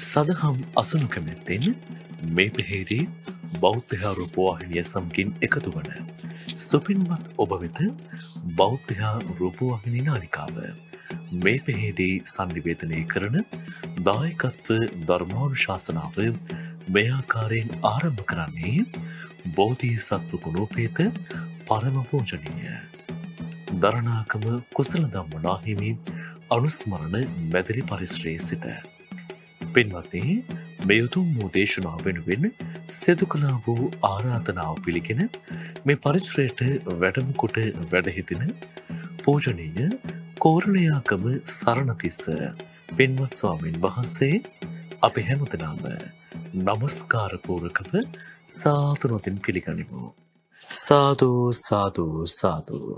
සදහම් අසනු කැමැත්තෙන් මේ පෙහේදී බෞද්ධහාරූපවාහිනිය සම්කින් එකතු වන. සුපින්වත් ඔබ වෙත බෞද්ධහා රූපවාහිනි නානිකාව. මේ පෙහේදී සංනිවේතනය කරන දායකත්ව ධර්මාණු ශාසනාව මෙයාකාරයෙන් ආරම්භ කරන්නේ බෝධී සත්ව ගුණෝපේත පරම පෝජනීය. දරණාකම කුසල දම්මනාහිමි අනුස්මරණ මැදිරි පරිශ්‍රයේ සිත. පෙන්වත්ේ මේ යුතුම් වූ දේශනාව වෙනුවෙන් සෙදු කලා වූ ආරාධනාව පිළිගෙන මේ පරිචරයට වැඩමකොට වැඩහිතින පෝජනීය කෝරණයාකම සරණතිස්ස පෙන්වත් ස්වාමීන් වහන්සේ අපි හැමතනාම නමස්කාරපූරකව සාතුනොතින් පිළිගනිමු. සාධූ සාධූ සාධූ.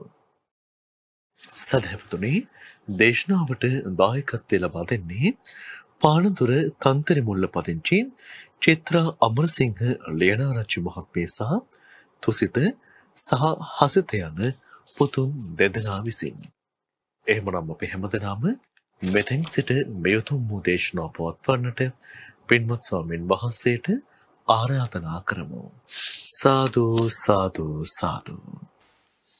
සැහැවතුනේ දේශනාවට දායකත්වය ලබා දෙන්නේ පානදුර තන්තරිමුල්ල පදිංචි චිත්‍රා අමරසිංහ ලියනාරච්චි මහත්මිය සහ තුසිත සහ හසිත යන පුතුන් දෙදෙනා විසින්. එහෙමනම් අප හැමදෙනාම මෙතෙන් සිට මෙයුතුම් වූ දේශනා පවත්වන්නට පින්වත් ස්වාමීන් වහන්සේට ආරාධනා කරමු. සාදු සාදු සාදු.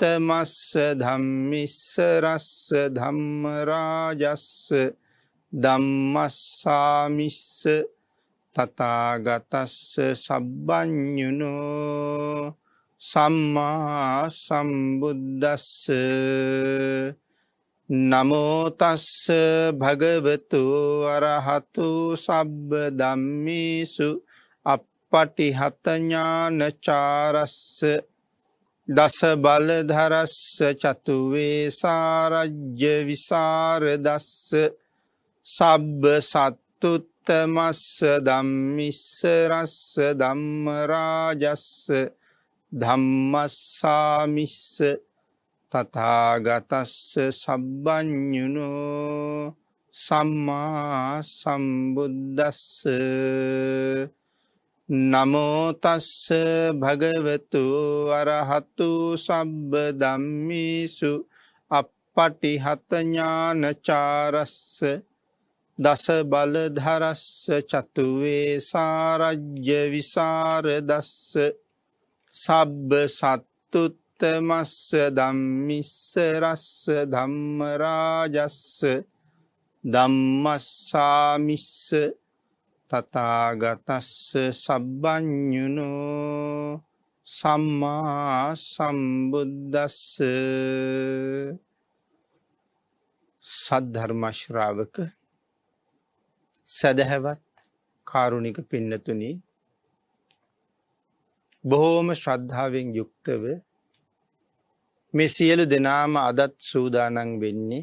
තමස්ස ධම්මිස්ස රස්ස ධම්මරාජස්ස ධම්මස්සාමිස්ස තතාගතස්ස සබ්බඥුනෝ සම්මා සම්බුද්දස්ස නමෝතස්ස භගවතු අරහතු සබ්බ ධම්මිසු අපපටිහතඥානචාරස්ස දස බලධරස්ස චතුවේ සාරජ්‍ය විසාරදස්ස සබ්බ සත්තුත්තමස්ස දම්මිස්ස රස්ස ධම්මරාජස්ස ධම්මස්සාමිස්ස තතාගතස්ස සබ්බඥුණෝ සම්මා සම්බුද්දස්ස නමෝතස්ස භගවතු අරහතු සබ්බ දම්මිසු අපපටි හතඥානචාරස්ස දස බලධරස්ස චතුවේ සාරජ්‍ය විසාරදස්ස සබ්බ සත්තුත්තමස්ස දම්මිස්ස රස්ස ධම්මරාජස්ස දම්මස්සාමිස්ස තතාගතස්ස සබ්බඥුනෝ සම්මා සම්බුද්දස්ස සද්ධර්මශ්‍රාවක සැදැහැවත් කාරුණික පින්නතුනි බොහෝම ශ්‍රද්ධාවෙන් යුක්තව මේ සියලු දෙනාම අදත් සූදානන් වෙන්නේ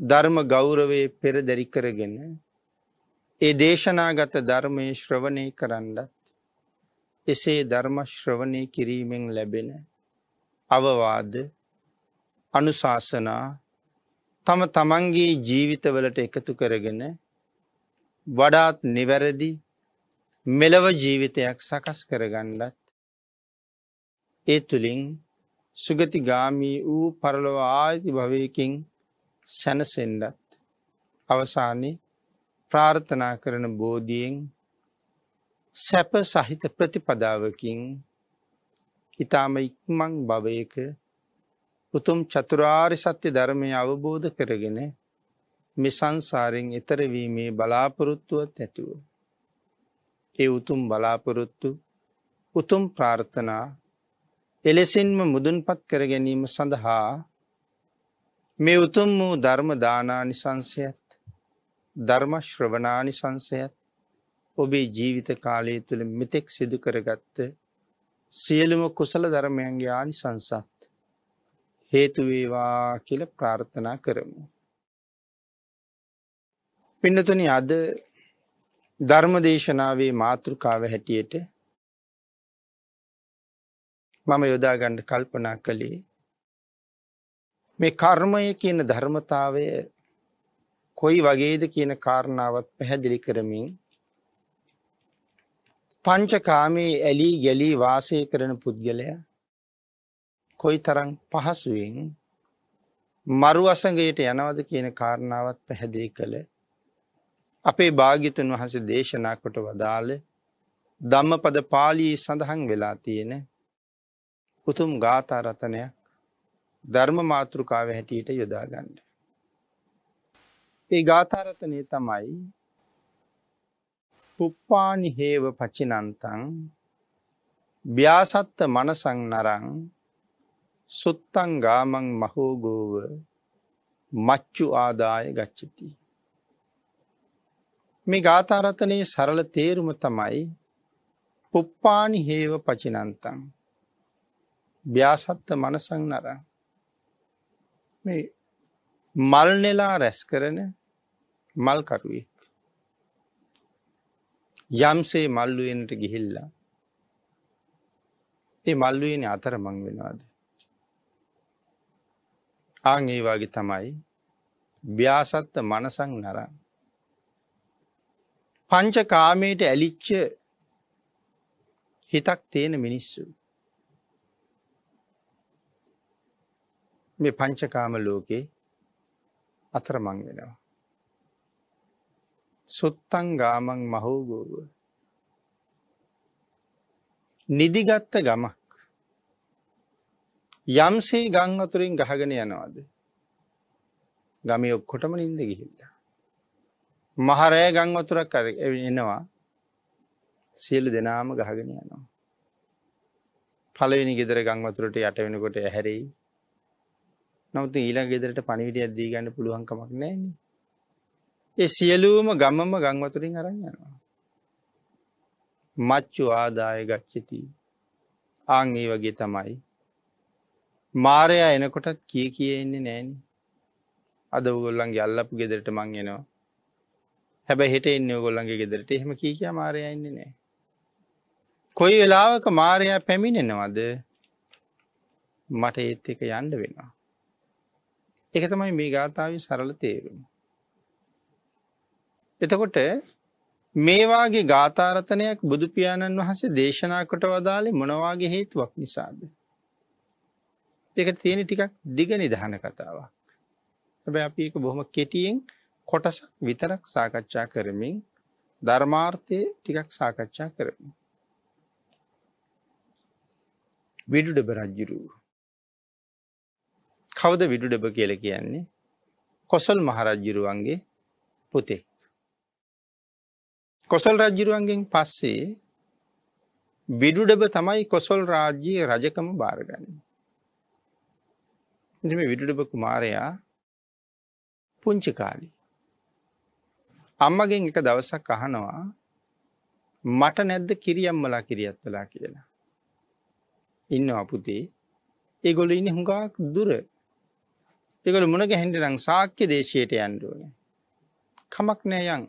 ධර්ම ගෞරවයේ පෙරදැරි කරගෙන ඒ දේශනාගත ධර්මයේ ශ්‍රවණය කරන්නත් එසේ ධර්ම ශ්‍රවණය කිරීමෙන් ලැබෙන අවවාද අනුශාසනා තම තමන්ගේ ජීවිතවලට එකතු කරගෙන වඩාත් නිවැරදි මෙලව ජීවිතයක් සකස් කරගණ්ඩත් ඒ තුළින් සුගතිගාමී වූ පරලොව ආයති භවයකින් සැනසෙන්ඩත් අවසානයේ ප්‍රාර්ථනා කරන බෝධියෙන් සැප සහිත ප්‍රතිපදාවකින් ඉතාම ඉක්මං භවයක උතුම් චතුරාරි සත්‍ය ධර්මය අවබෝධ කරගෙන මෙසංසාරෙන් එතරවීමේ බලාපොරොත්තුවත් ඇතුව. ඒ උතුම් බලාපොරොත්තු උතුම් ප්‍රාර්ථනා එලෙසින්ම මුදුන්පත් කර ගැනීම සඳහා මේ උතුම් වූ ධර්ම දානානිසංසයත් ධර්මශ්‍රවනානිසංසයත් ඔබේ ජීවිත කාලය තුළ මෙතෙක් සිදු කරගත්ත සියලුම කුසල ධර්මයන්ගේ ආනිසංසත් හේතුවේවා කියල ප්‍රාර්ථනා කරමු. පින්නතුනි අද ධර්ම දේශනාවේ මාතෘකාව හැටියට මම යොදාගණ්ඩ කල්පනා කළේ මේ කර්මය කියන ධර්මතාවය කොයි වගේද කියන කාරණාවත් පැහැදිලි කරමින් පංචකාමයේ ඇලී ගැලී වාසය කරන පුද්ගලය කොයි තරං පහසුවෙන් මරු අසඟයට යනවද කියන කාරණාවත් පැහැදිලි කළ අපේ භාගිතුන් වහස දේශනා කොට වදාළ ධම්ම පද පාලී සඳහන් වෙලා තියෙන උතුම් ගාථරතනයක් ධර්ම මාතෘකාව හැටියට යොදාගන්න. ඒ ගාථරතනය තමයි පුප්පානි හේව පචිනන්තං ්‍යාසත්ත මනසං නරං සුත්තං ගාමං මහෝගෝව මච්චු ආදාය ගච්චති. මේ ගාථරතනයේ සරල තේරුම තමයි පුප්පානි හේව පචිනන්තං ්‍යාසත්ත මනසං නරං මේ මල්නෙලා රැස් කරන මල්කරුවෙක් යම්සේ මල්ලුවෙනට ගිහිල්ලා ඒ මල්ලුවෙන අතර මං වෙනවාද ආං ඒවාගේ තමයි ්‍යාසත්ත මනසං නරන් පංච කාමයට ඇලිච්ච හිතක් තියෙන මිනිස්සු මේ පංචකාම ලෝකේ අතරමං වෙනවා. සුත්තං ගාමං මහෝගෝව. නිදිගත්ත ගමක්. යම්සේ ගං අතුරින් ගහගෙන යනවාද. ගම ඔක්කොටම නින්ද ගිහිල්ට. මහරෑ ගං වතුරක් එනවා සියලු දෙනාම ගහගෙන යනවා. පලවෙනි ගෙදර ගංවතුරට යට වෙනකොට ඇහැරෙයි නමුත් ඊළඟ ගෙදරට පණිවිඩයක් දී ගන්න පුළුවන් කමක් නැහැ නේ. ඒ සියලුම ගමම ගම් වතුරින් අරන් යනවා. මච්චු ආදාය ගච්ඡති. ආන් ඒ වගේ තමයි. මාරයා එනකොටත් කී කී ඉන්නේ නැහනේ. අද ඕගොල්ලන්ගේ අල්ලපු ගෙදරට මං එනවා. හැබැයි හෙට එන්නේ ඕගොල්ලන්ගේ ගෙදරට. එහෙම කී කියා මාරයා ඉන්නේ නැහැ. කොයි වෙලාවක මාරයා පැමිණෙනවද? මට ඒත් එක යන්න වෙනවා. එක තමයි මේ ගාථාව සරල තේරුම. එතකොට මේවාගේ ගාථාරතනයක් බුදුපාණන් වහසේ දේශනාකොට වදාලේ මොනවාගේ හේතුවක් නිසාද. එක තියෙන ටිකක් දිග නිදහන කතාවක්. හැබැ අපි එක බොහොම කෙටියෙන් කොටස විතරක් සාකච්ඡා කරමින් ධර්මාර්ථය ටිකක් සාකච්ඡා කරමින්. විඩුඩබ රජ්ජුරුව කවද විඩුඩබ කියල කියන්නේ කොසල් මහරජ්ජිරුවන්ගේ පුතෙක්. කොසල් රජ්ජිරුවන්ගෙන් පස්සේ විඩුඩබ තමයි කොසොල් රාජ්‍යයේ රජකම භාරගන්න. එම විඩුඩබ කුමාරයා පුංචිකාලි. අම්මගෙන් එක දවසක් අහනවා මට නැද්ද කිරියම්මලා කිරියත්තලා කියලා. ඉන්න අපපුතේ ඒගොල ඉන්න හුඟක් දුර ඒකල මුණ ගැහෙන්ට නම් සාක්‍ය දේශයට යන්ඩුවන. කමක් නෑයන්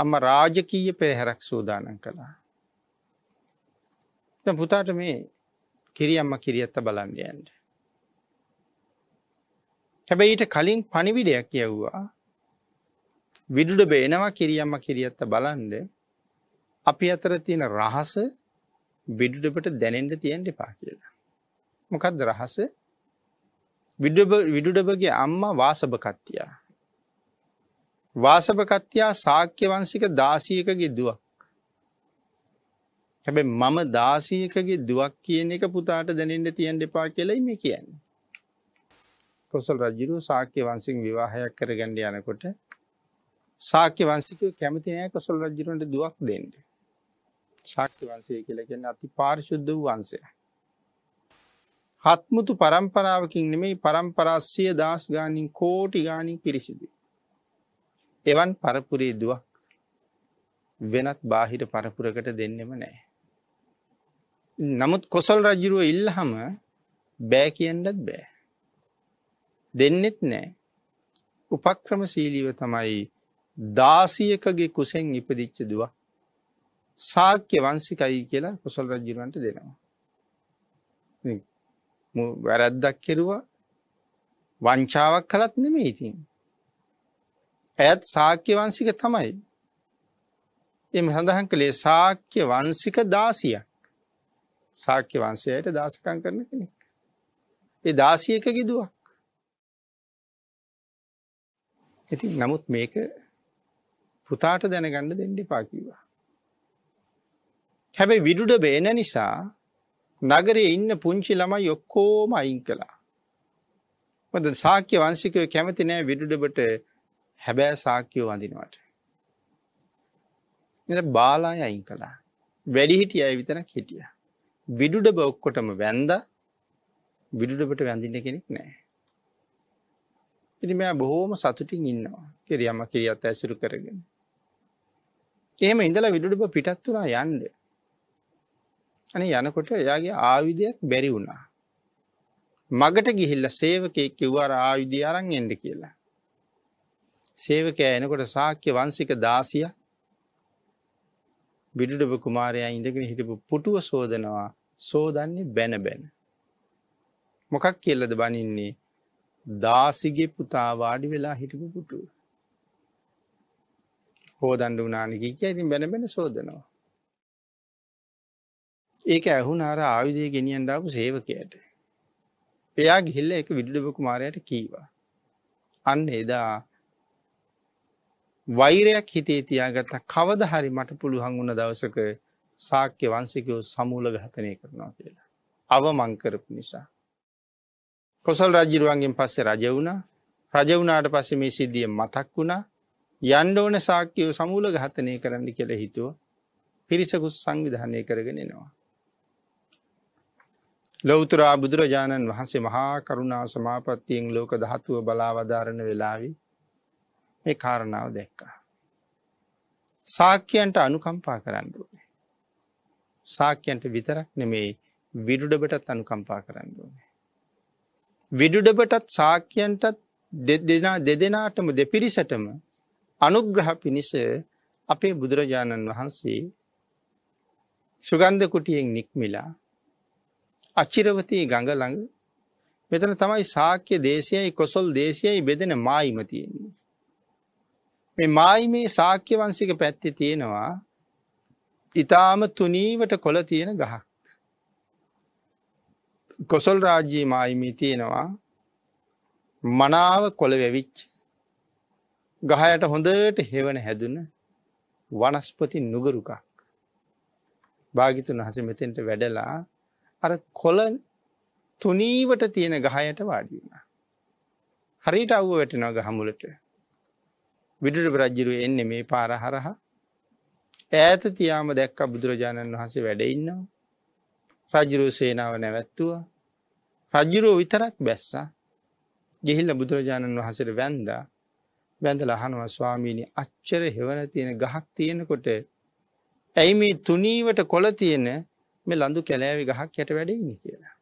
අම්ම රාජකීය පෙරහැරක් සූදානන් කළා. පුතාට මේ කිරියම්ම කිරියත්ත බලන්ඩයන්ට. හැබැයිට කලින් පනිවිඩයක් යව්වා විඩුඩ බේනවා කිරියම්ම කිරියත්ත බලන්ඩ අපි අතර තියෙන රහස විඩුඩපට දැනෙන්ට තියෙන්ට පා කියලා. මොකක්ද රහස විඩුඩබගේ අම්මා වාසභකත්තියා. වාසභකත්තියා සාක්‍ය වන්සික දාසයකගේ දුවක්. හැබැ මම දාසයකගේ දුවක් කියන එක පුතාට දැනෙන්ට තියන් දෙපා කියලයි මේ කියන්නේ. කොසල් රජරු සාක්‍ය වන්සිං විවාහයක් කර ගණ්ඩ යනකොට සාක්‍ය වන්සික කැමතිනය කොසල් රජරුන්ට දුවක් දෙන්ට. ශක්්‍ය වන්සේ කියලගෙන අති පාරිශුද්ධ වූ වන්සේ. හත්මුතු පරම්පරාවකින් නෙමෙයි පරම්පරාස්සිය දස් ගානින් කෝටි ගානින් පිරිසිදු. එවන් පරපුරේ දුවක් වෙනත් බාහිර පරපුරකට දෙන්නෙම නෑ. නමුත් කොසල් රජරුව ඉල්ලහම බෑ කියන්නත් බෑ. දෙන්නෙත් නෑ උපක්‍රම සීලීව තමයි දාසියකගේ කුසෙන් ඉපදිච්ච දුව සාක්‍ය වන්සිකයි කියලා කුසල් රජරුවන්ට දෙනවා. වැරැද්දක් කෙරුවා වංචාවක් කළත් නෙමේ ඉතින්. ඇත් සාක්‍ය වංසික තමයි. එම සඳහන් කළේ සාක්‍ය වංසික දාසියක් සාක්‍ය වන්සයට දාසකං කරන කෙනෙක්. ඒ දාසියක ගිදුවක්. ඉති නමුත් මේක පුතාට දැනගණඩ දෙන්න පාකිවා. හැබැයි විඩුඩ බේන නිසා නගරේ ඉන්න පුංචි ළමයි ඔක්කොම අයින් කළා. මොකද සාක්‍ය වංශිකයෝ කැමති නෑ විදුඩබට හැබෑ සාක්‍යෝ වඳිනවට. එන බාලාය අයින් කළා. වැඩිහිටිය අය විතරක් හිටියා. විදුඩබ ඔක්කොටම වැන්දා විදුඩබට වැඳින්න කෙනෙක් නෑ. ඉතින් මෙයා බොහොම සතුටින් ඉන්නවා. කිරියම කිරියත් ඇසුරු කරගෙන. එහෙම ඉඳලා විදුඩබ පිටත් වුණා යන්නේ. අනේ යනකොට එයාගේ ආයුධයක් බැරි වුණා. මගට ගිහිල්ල සේවකයෙක් කිව්වර ආයුධ අරන් එන්ඩ කියලා. සේවකය එනකොට සාක්‍ය වන්සික දාසිය බිඩුඩබ කුමාරයා ඉඳගෙන හිටපු පුටුව සෝදනවා සෝදන්නේ බැන බැන. මොකක් කියල්ලද බනින්නේ දාසිගේ පුතා වාඩි වෙලා හිටපු පුටුව. හෝදන්ඩ වනානකි කිය ඉතින් බැන බැන සෝදනවා. ඒක ඇහුන අර ආයුධය ගෙනියන් දාපු සේවකයට. එයා ගිහිල්ල එක විඩ්ඩබ කුමාරයට කීවා. අන්න එදා වෛරයක් හිතේ තියාගත්ත කවද හරි මට පුළුවන් වුණ දවසක සාක්‍ය වන්සකෝ සමූල ගහතනය කරනවා කියලා. අව මංකරපු නිසා. කොසල් රජිරුවන්ගෙන් පස්සේ රජ වුණ රජවුනාට පස්සේ මේ සිද්ධිය මතක් වුණා යන්ඩෝන සාක්‍යයෝ සමූල ගහතනය කරන්න කෙළ හිතුව පිරිසකුස් සංවිධානය කරගෙනනවා. ලොවතුරා බුදුරජාණන් වහන්සේ මහා කරුණා සමාපත්තියෙන් ලෝක දහතුව බලාවධාරණ වෙලාවි මේ කාරණාව දැක්කා. සාක්‍යයන්ට අනුකම්පා කරන්න. සාක්‍යයන්ට විතරක් නෙමෙයි විඩුඩබටත් අනුකම්පා කරන්න. විඩුඩබටත් සාක්‍යයන්ටත් දෙදෙනා දෙදෙනාටම දෙපිරිසටම අනුග්‍රහ පිණිස අපේ බුදුරජාණන් වහන්සේ සුගන්ධ කුටියෙන් නික්මිලා අච්චිරවතී ගඟ ළඟ මෙතන තමයි සාක්‍ය දේශයයි කොසොල් දේශයයි බෙදෙන මායිම තියෙන්නේ. මේ මායිමේ සාක්‍ය වන්සික පැත්ති තියෙනවා ඉතාම තුනීවට කොළ තියෙන ගහක්. කොසොල් රාජ්‍යයේ මායිමී තියෙනවා මනාව කොළ වැවිච්ච ගහයට හොඳට හෙවන හැදුන වනස්පති නුගරුකක් භාගිතුන් හස මෙතෙන්ට වැඩලා අර කොල තුනීවට තියෙන ගහයට වාඩි වුණ. හරිට අව්ව වැටෙනවා ගහමුලට. විඩුර බරජ්ජිරු එන්නේ මේ පාර හරහා. ඈත තියාම දැක්ක බුදුරජාණන් වහන්සේ වැඩඉන්නවා. රජරුව සේනාව නැවැත්තුව. රජ්ජුරුව විතරක් බැස්සා. ගෙහිල්ල බුදුරජාණන් වහසට වැන්දා වැඳ ලහනවා ස්වාමීණි අච්චර හෙවන තියෙන ගහක් තියෙනකොට ඇයි මේ තුනීවට කොළ තියෙන මේ ලඳු කැලෑවි ගහක් යට වැඩෙන්නේ කියලා.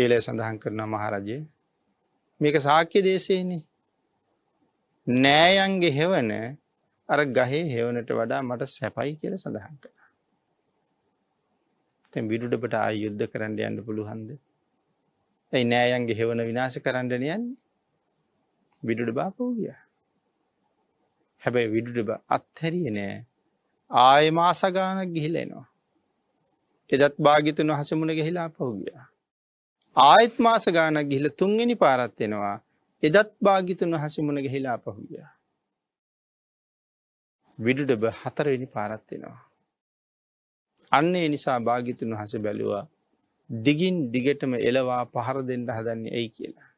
ඒලේ සඳහන් කරන මහරජය මේක සාක්‍ය දේශයනේ නෑයන්ගේ හෙවන අර ගහේ හෙවනට වඩා මට සැපයි කියල සඳහන් කර. තැන් විඩුටපට ආය යුද්ධ කරන්න යන්න පුළුහන්ද. ඇයි නෑයන්ගේ හෙවන විනාශ කරන්නන යන්නේ විඩුඩ බාපෝ ගිය. හැබැයි විඩුඩ අත්හැරිය නෑ ආය මාසගානක් ගිහිලෙනවා. එදත් භාගිතුන් වහසමුණ ගෙහිලා පහුගිය. ආයත් මාසගානක් ගිහිල තුන්ගනි පාරත්වෙනවා එදත් භාගිතුන් වහසමුණ ගෙහිලා පහුගිය. විඩුඩබ හතරවෙනි පාරත්වෙනවා. අන්න ඒ නිසා භාගිතුන් වහස බැලුවා දිගින් දිගටම එලවා පහර දෙන්න හදන්නේ ඇයි කියලා.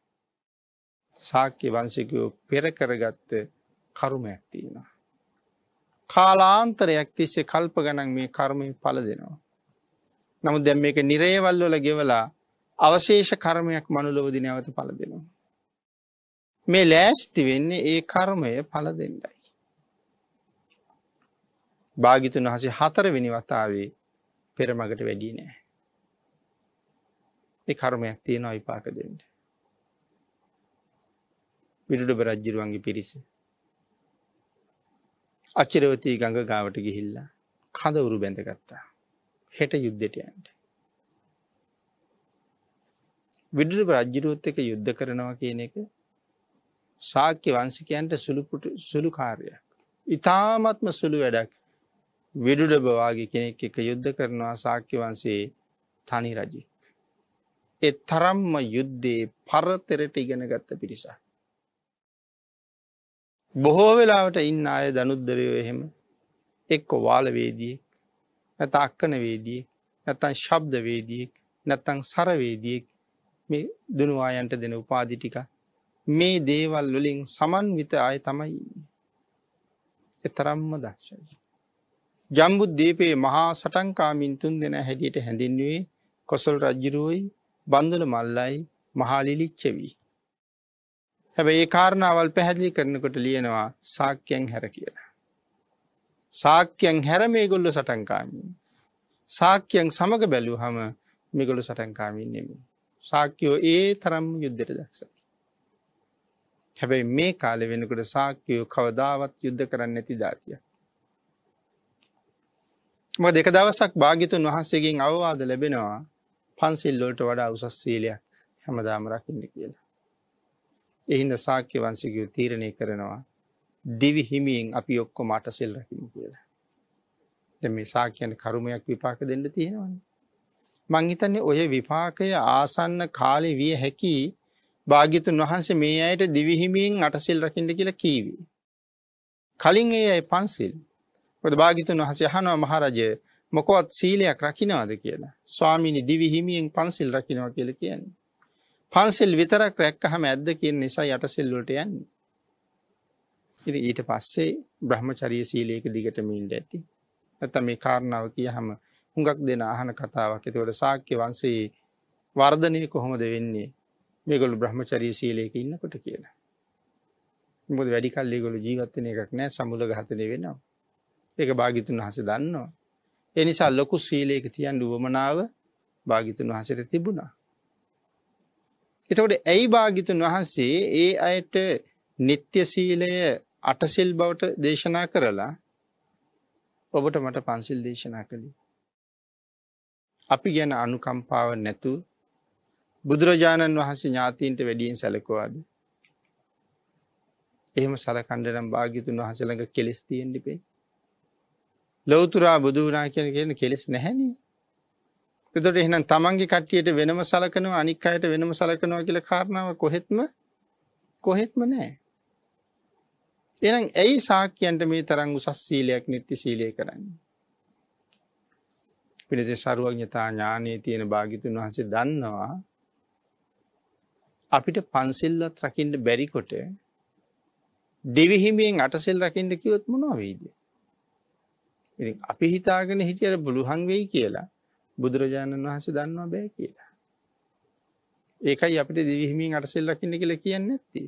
සාක්‍ය වංසකයෝ පෙරකරගත්ත කරුම ඇත්තිනවා. කාලාන්තරයක් තිස්සේ කල්ප ගනන් මේ කර්මය පල දෙනවා. නමුත් දැම් මේක නිරේවල් වල ගෙවලා අවශේෂ කර්මයක් මනුලොවදි නැවත පල දෙනවා. මේ ලෑස්ති වෙන්නේ ඒ කර්මය පල දෙන්නයි. භාගිතුන් වහසේ හතරවෙනි වතාවේ පෙරමගට වැඩී නෑ. ඒ කර්මයක් තියෙනවා විපාක දෙන්න. විඩුඩ බරජ්ජිරුවන්ගේ පිරිසේ අච්චරවතී ගඟ ගාවට ගිහිල්ලා කඳවුරු බැඳගත්තා. හෙට යුද්ධටයන්ට. විඩර රජ්ජිරුවත් එක යුද්ධ කරනවා කියන එක සාක්‍ය වංසිකයන්ට සුළුපුට සුළු කාර්යයක්. ඉතාමත්ම සුළු වැඩක් විඩුඩ බවාගේ කෙනෙක් එක යුද්ධ කරනවා සාක්‍ය වන්සේ තනි රජෙක්. එ තරම්ම යුද්ධේ පරතරට ඉගෙන ගත්ත පිරිසක්. බොහෝ වෙලාවට ඉන්න අය දනුද්දරයෝ එහෙම එක්කො වාලවේදියෙක් නැත අක්කනවේදී නැතන් ශබ්දවේදියෙක් නැත්තං සරවේදියෙක් මේ දනුවායන්ට දෙන උපාදිටික මේ දේවල් වලින් සමන්විත අය තමයි එතරම්ම දක්ෂයි. ජම්බුද්දීපයේ මහා සටන්කාමින් තුන් දෙෙන හැටියට හැඳින්වේ කොසල් රජ්ජිරුවයි බන්ඳල මල්ලයි මහාලිලිච්චවී. හැබ ඒ කාරණාවල් පැහැදිලි කරනකොට ලියනවා සාක්‍යයෙන් හැර කියලා. සාක්‍යයෙන් හැර මේ ගොල්ල සටන්කාමින්. සාක්‍යයෙන් සමඟ බැලූ හම මිගොලු සටන්කාමින් නෙමි. සාක්‍යයෝ ඒ තරම් යුද්ධට දක්ස. හැබැයි මේ කාලෙ වෙනකට සාක්‍යයෝ කවදාවත් යුද්ධ කරන්න ඇති ධාතිය. ම දෙක දවසක් භාගිතුන් වහන්සේගෙන් අවවාද ලැබෙනවා පන්සිල්ලොලට වඩා උසස් සීලයක් හැමදාම රකින්න කියලා. එහින්ද සාක්‍ය වංශිකයෝ තීරණය කරනවා දිවි හිමියෙන් අපි ඔක්කොම අටසෙල් රකිමු කියලා. දැන් මේ සාක්‍යයන්ට කර්මයක් විපාක දෙන්න තියෙනවනේ. මං හිතන්නේ ඔය විපාකය ආසන්න කාලේ විය හැකි භාග්‍යතුන් වහන්සේ මේ අයට දිවි හිමියෙන් අටසෙල් රකින්න කියලා කීවි. කලින් ඒ අය පන්සිල්. මොකද භාග්‍යතුන් වහන්සේ අහනවා මහරජා මොකවත් සීලයක් රකින්නවද කියලා. ස්වාමීනි දිවි හිමියෙන් පන්සිල් රකින්නවා කියලා කියන්නේ. පන්සිල් විතරක් රැක්කහම ඇද්ද කියන නිසා යටසිල් වලට යන්නේ. ඉතින් ඊට පස්සේ බ්‍රහ්මචර්ය සීලයක දිගටම ඉන්න ඇති. නැත්නම් මේ කාරණාව කියහම හුඟක් දෙන අහන කතාවක්. ඒතකොට ශාක්‍ය වංශයේ වර්ධනය කොහොමද වෙන්නේ? මේගොල්ලෝ බ්‍රහ්මචර්ය සීලයක ඉන්නකොට කියලා. මොකද වැඩි කල් ඒගොල්ලෝ ජීවත් වෙන එකක් නෑ සමුල ඝාතනය වෙනවා. ඒක භාග්‍යතුන් වහන්සේ දන්නවා. ඒ නිසා ලොකු සීලයක තියන් උවමනාව භාග්‍යතුන් වහන්සේට තිබුණා. එතකොට ඇයි භාග්‍යතුන් වහන්සේ ඒ අයට නিত্য සීලය අටසිල් බවට දේශනා කරලා ඔබට මට පන්සිල් දේශනා කළේ? අපි ගැන අනුකම්පාව නැතුව බුදුරජාණන් වහන්සේ ඥාතීන්ට වැඩියෙන් සැලකවාද. එහෙම සලකණ්ඩනම් භාගිතුන් වහසළඟ කෙලෙස් තියෙන්ඩිපේ. ලොවතුරා බුදුරා කියෙන කියෙන කෙලෙස් නැහැනේ එතකොට එහෙනම් තමන්ගේ කට්ටියට වෙනම සලකනවා අනික් අයට වෙනම සලකනවා කියලා කාරණාව කොහෙත්ම කොහෙත්ම නැහැ. එහෙනම් ඇයි සාක්‍යයන්ට මේ තරම් උසස් සීලයක් නිත්‍ය සීලය කරන්නේ? පිළිදේ සරුවඥතා ඥානයේ තියෙන භාග්‍යතුන් වහන්සේ දන්නවා අපිට පන්සිල්වත් රකින්න බැරි කොට දෙවිහිමියෙන් අටසෙල් රකින්න කිව්වොත් මොනවා වෙයිද? ඉතින් අපි හිතාගෙන හිටියට බුලුහන් වෙයි කියලා බුදුරජාණන් වහන්සේ දන්නවා බෑ කියලා. ඒකයි අපිට දිවිහිමින් අටසෙල් ලකින්න කියලා කියන්න ඇත්ති.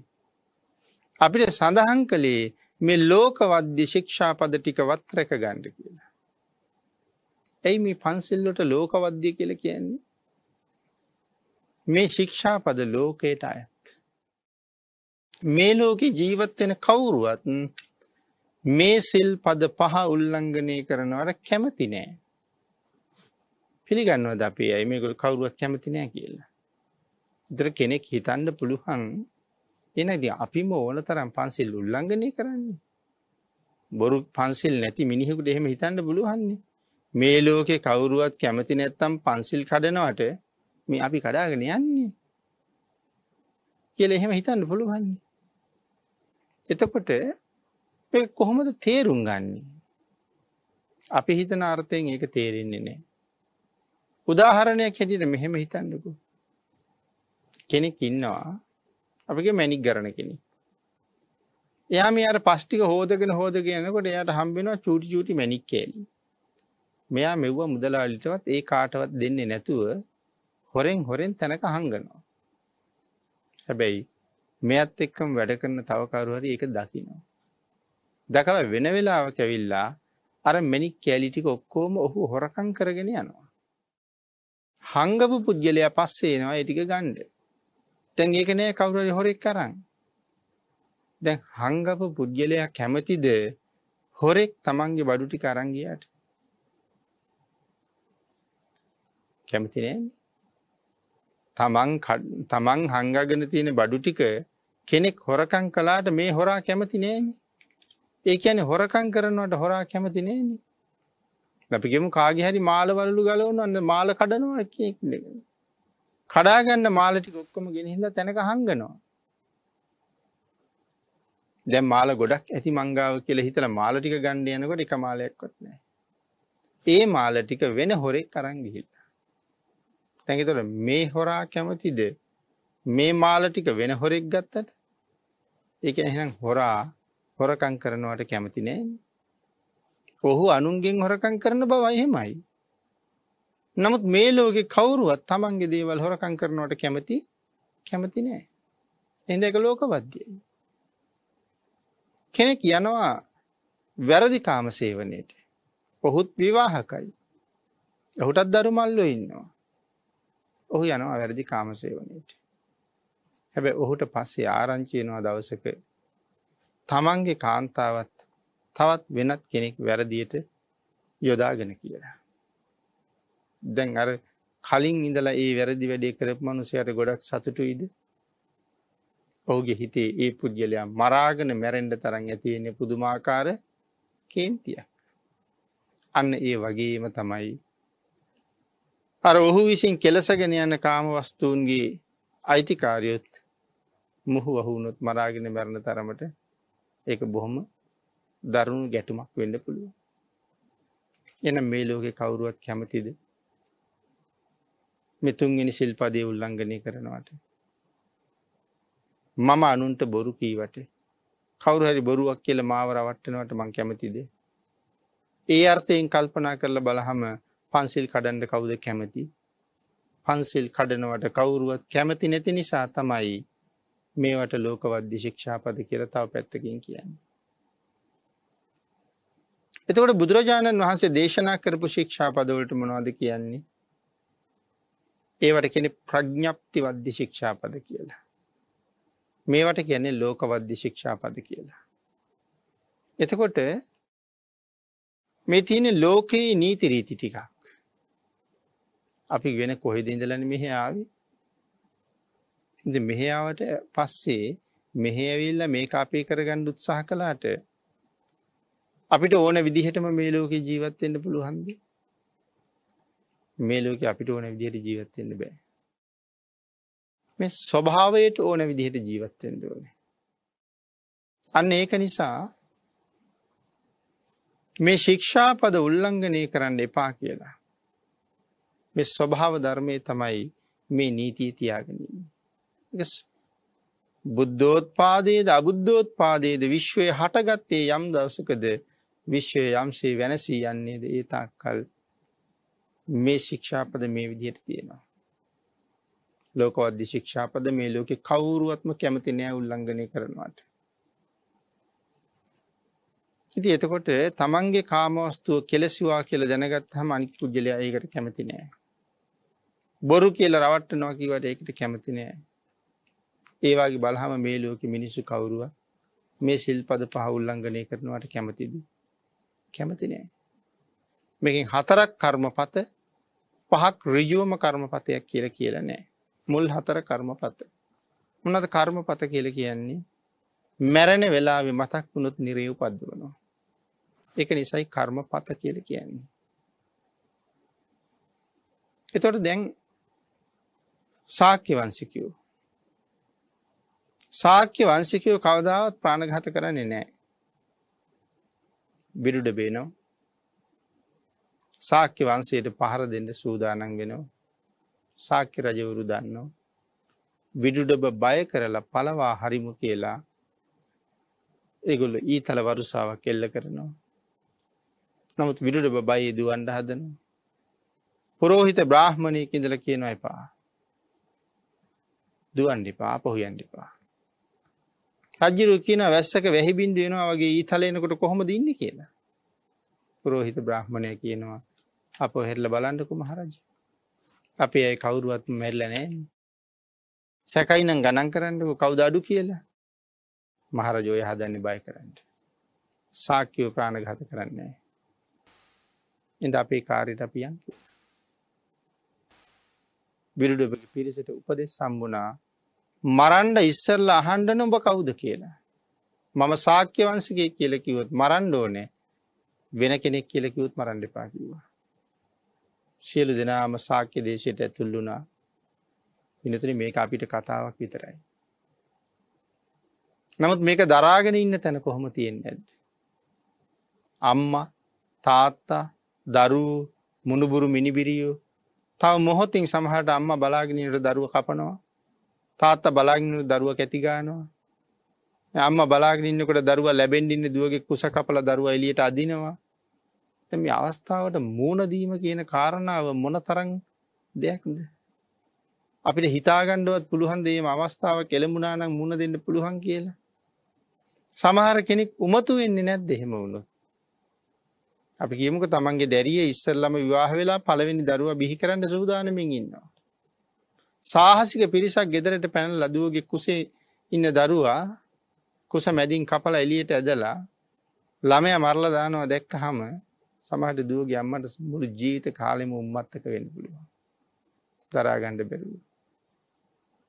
අපිට සඳහන් කළේ මේ ලෝකවද්‍ය ශික්ෂාපද ටික වත් රැක ගණ්ඩ කියලා. ඇයි මේ පන්සිල්ලොට ලෝකවද්‍ය කියල කියන්නේ. මේ ශික්ෂාපද ලෝකයට අයත්. මේ ලෝක ජීවත්වෙන කවුරුවත් මේ සිල් පද පහ උල්ලංගනය කරනවට කැමති නෑ. පිළිගන්නවද අපේ ඇයි මේකොල් කවරුවත් කැමතිනය කියලා. දර කෙනෙක් හිතන්න පුළුවන් එනද අපිම ඕන තරම් පන්සිල් උල්ලංගනය කරන්නේ. බොරු පන්සිල් නැති මිනිහෙකුට එහෙම හිතන්න පුළුවන්නේ. මේ ලෝකෙ කවුරුවත් කැමති නැත්තම් පන්සිල් කඩනවට මේ අපි කඩාගෙන යන්නේ. කියල එහෙම හිතන්න පුළුවන්නේ. එතකොට කොහොමද තේරුම් ගන්නේ. අපි හිතන අර්ථයෙන් ඒක තේරෙන්නේ නෑ. උදාහරණයක් හැටියට මෙහෙම හිතන්නකු. කෙනෙක් ඉන්නවා අපගේ මැනික් ගරණ කෙනෙ. එයා මේ අර පස්්ටික හෝදගෙන හෝදගෙනකොට එයට හම්බෙනවා චූටි චූටි මැනික් කේලි. මෙයා මෙව්ව මුදලාලිටවත් ඒ කාටවත් දෙන්නේ නැතුව හොරෙන් හොරෙන් තැනක හංගනවා. හැබැයි මෙත් එක්කම් වැඩ කරන තවකරුහරි එක දකිනවා. දකව වෙන වෙලාව කැවිල්ලා අර මැනික් කෑලිටික ඔක්කෝම ඔහු හොරකං කරගෙන යනවා. හංගපු පුද්ගලයා පස්සේ එනවා ඒ ටික ගන්න. දැන් ඒක නෑ කවුරු හරි හොරෙක් කරන්. දැන් හංගපු පුද්ගලයා කැමතිද හොරෙක් Tamange බඩු ටික අරන් ගියාට? කැමති නෑනේ. තමන් තමන් හංගගෙන තියෙන බඩු ටික කෙනෙක් හොරකම් කළාට මේ හොරා කැමති නෑනේ. ඒ කියන්නේ හොරකම් කරනවට හොරා කැමති නෑනේ. අපිගෙම කාග හැරි මාලවලු ගලවනන්න මාල කඩනවා එකක් කඩාගන්න මාලටි ඔක්කොම ගෙනහිල්ලා තැනක හංගනවා දැ මාල ගොඩක් ඇති මංගාව කියල හිතල මාලටික ගණ්ඩ යනකොට එක මාලයක්කොත් නෑ ඒ මාලටික වෙන හොරෙක් කරන් ගිහිල්ල තැඟතොට මේ හොරා කැමතිද මේ මාලටික වෙන හොරෙක් ගත්තට ඒක එහෙනම් හොරා හොරකං කරනවට කැමති නෑන්නේ ඔහු අනුන්ගෙන් හොරකං කරන බව එහෙමයි. නමුත් මේ ලෝකෙ කවුරුවත් තමන්ගේ දේවල් හොරකං කරනවට කැමති කැමති නෑ. එඳ එක ලෝකවද්‍යයි. කෙනෙක් යනවා වැරදිකාම සේවනයට. ඔහුත් විවාහකයි. ඔහුටත් දරුමල්ලෝ ඉන්නවා. ඔහු යනවා වැරදි කාම සේවනයට. හැබැ ඔහුට පස්සේ ආරංචියනවා දවසක තමන්ගේ කාන්තාවත් තවත් වෙනත් කෙනෙක් වැරදියට යොදාගෙන කියලා. දැන් අර කලින් ඉඳලා ඒ වැරදි වැඩේ කරප මනුසයට ගොඩක් සතුටුයිද ඔහුගේ හිතේ ඒ පුද්ගලයා මරාගෙන මැරෙන්ඩ තරන් ඇතිවෙන පුදුමාකාර කේන්තියක්. අන්න ඒ වගේම තමයි. අර ඔහු විසින් කෙලසගෙන යන කාමවස්තුූන්ගේ අයිතිකාරයොත් මුහු වහුණුත් මරාගෙන මැරණ තරමට ඒක බොහොම දරුණු ගැටුමක් වෙන්න පුළුව. එන මේ ලෝකෙ කවුරුවත් කැමතිද. මෙතුන්ගෙන සිල්පදය උල්ලංගනය කරනවට. මම අනුන්ට බොරු කීවට කවුරහරි බොරුවක් කියල මාවරවට්ටනවට මං කැමතිද. ඒ අර්ථයෙන් කල්පනා කරල බලහම පන්සිල් කඩන්ඩ කවුද කැමති. පන්සිල් කඩනවට කවුරුවත් කැමති නැති නිසා තමයි මේවට ලෝකවද්දි ශික්ෂාපද කියර තව පැත්තකින් කියන්න. එතකොට බුදුරජාණන් වහන්සේ දේශනා කරපු ශික්ෂාපදවලට මොනවද කියන්නේ. ඒවට කෙනෙ ප්‍රඥ්ඥප්ති වද්‍ය ශික්ෂාපද කියලා. මේවට කියන්නේ ලෝකවද්‍ය ශික්ෂාපද කියලා. එතකොට මේ තියෙන ලෝකයේ නීති රීති ටිකක්. අපි වෙන කොහෙද ඉඳලන මෙහෙ ආවි. මෙහොවට පස්සේ මෙහෙඇවිල්ල මේක අපේ කරගන්න උත්සාහ කලාට අපිට ඕන විදිහටම මේ ලෝකේ ජීවත්වෙන්න්න පුළුවන්ද මේ ලෝක අපිට ඕන විදිහට ජීවත්වෙන්න බෑ මේ ස්වභාවයට ඕන විදිහට ජීවත්වෙන්ට ඕන අන්න ඒක නිසා මේ ශික්ෂාපද උල්ලංඝනය කරන්න එපා කියලා මේ ස්වභාව ධර්මය තමයි මේ නීතිී තියාගනීම බුද්ධෝත් පාදේද අබුද්ධෝත් පාදේද විශ්වය හටගත්තේ යම් දවසකද විශ්වය යම්සේ වෙනසී යන්නේද ඒ තාක්කල් මේ ශික්ෂාපද මේ විදියට තියෙනවා. ලෝකවද්දි ශික්ෂාපද මේ ලෝකෙ කවුරුවත්ම කැමති නෑ උල්ලංඝනය කරනවට. ඉති එතකොට තමන්ගේ කාමවස්තුව කෙලෙසිවා කියල දැනගත් හම අනික් පුද්ගලය ඒකට කැමති නෑ. බොරු කියල රවට්ට නොකිවට ඒකට කැමති නෑ. ඒවාගේ බලහම මේ ලෝක මිනිස්සු කවුරුව මේ සිල්පද පහවුල්ලංගනය කරනවට කැමතිදී. කැමති නෑ. මෙකින් හතරක් කර්මපත පහක් රිජුවම කර්මපතයක් කියල කියල නෑ. මුල් හතර කර්මපත. මොනද කර්මපත කියල කියන්නේ මැරණ වෙලාවෙ මතක් වුණොත් නිරයව් පද්දුවනවා. එක නිසයි කර්මපත කියල කියන්නේ. එතොට දැන් සාක්‍ය වන්සිකයෝ. සාක්‍ය වන්සිකයෝ කවදාවත් ප්‍රාණඝත කරන්නේ නෑ. බිඩුඩ බේනවා සාක්‍ය වන්සේට පහර දෙන්න සූදානන් වෙනවා සාක්‍ය රජවරු දන්නවා විඩුඩබ බය කරලා පලවා හරිමු කියලා එගොල්ල ඊ තල වරුසාවක් එල්ල කරනවා නමුත් විඩුඩබ බයි දුවන්ඩ හදන පුරෝහිත බ්‍රාහ්මණයකින්දල කියනවා එපා දුවන්ඩිපා පොහුයන්ඩිපා රජ්ජුරුව කියන වැස්සක වැහිබින්ද වෙනවා වගේ ඊතලයනකොට කොහොමද ඉන්න කියලා. පුරෝහිත බ්‍රහ්මණය කියනවා අප හෙරල බලන්ඩකු මහරජ. අපේ ඇයි කවුරුවත් මෙල්ලනෑ. සැකයිනම් ගණන් කරන්නක කවුද අඩු කියලා මහරජෝය හදන්න බය කරන්න. සාක්‍යව ප්‍රාණගත කරන්නේ. එඳ අපේ කාරිට අපියන්. බිරුඩ පිරිසට උපදෙස් සම්බුනා මරන්ඩ ඉස්සරලා අහන්ඩ නොඹ කවුද කියලා. මම සාක්‍ය වන්සගේ කියලකිවොත් මරන්්ඩෝනෑ වෙන කෙනෙක් කියලකිවුත් මරන්ඩ පාකිවා. සියලු දෙනාම සාක්‍ය දේශයට ඇතුල්ලුනා මිනතුන මේක අපිට කතාවක් විතරයි. නමුත් මේක දරාගෙන ඉන්න තැන කොහොම තියෙන් ඇද. අම්මා තාත්තා දරූ මුණුබුරු මිනිබිරියෝ තව මොහොතින් සමහට අම්ම බලාගෙනට දරුව කපනවා තාත්තා බලාගන්න දරුව කැතිගානවා යම්ම බලාගින්නකට දරුව ලැබෙන්ඩින්න දුවගේ කුස කපල දරුව එලියට අදිනවා තම අවස්ථාවට මූුණදීම කියන කාරණාව මොන තරං දෙයක්ද අපිට හිතාගණ්ඩුවත් පුළුවන් දේම අවස්ථාව කෙළමුණනානම් මුණ දෙන්න පුළුවන් කියලා සමහර කෙනෙක් උමතු වෙන්නේ නැත් දෙහෙම වුණු අපි කියමුක තමන්ගේ දැරිය ඉස්සල්ලම විවාහ වෙලා පළවෙනි දරුව බිහි කරන්න සූදානමින් ඉන්නවා සාහසික පිරිසක් ගෙදරට පැන ලදුවගේ කුසේ ඉන්න දරුවා කුස මැදින් කපල එලියට ඇදලා ළමය මරලදානවා දැක්ක හම සමහට දුවගේ අම්මට මුළු ජීවිත කාලෙම උම්මත්තක වෙන්න පුළුවන් දරාගණ්ඩ බැරුව.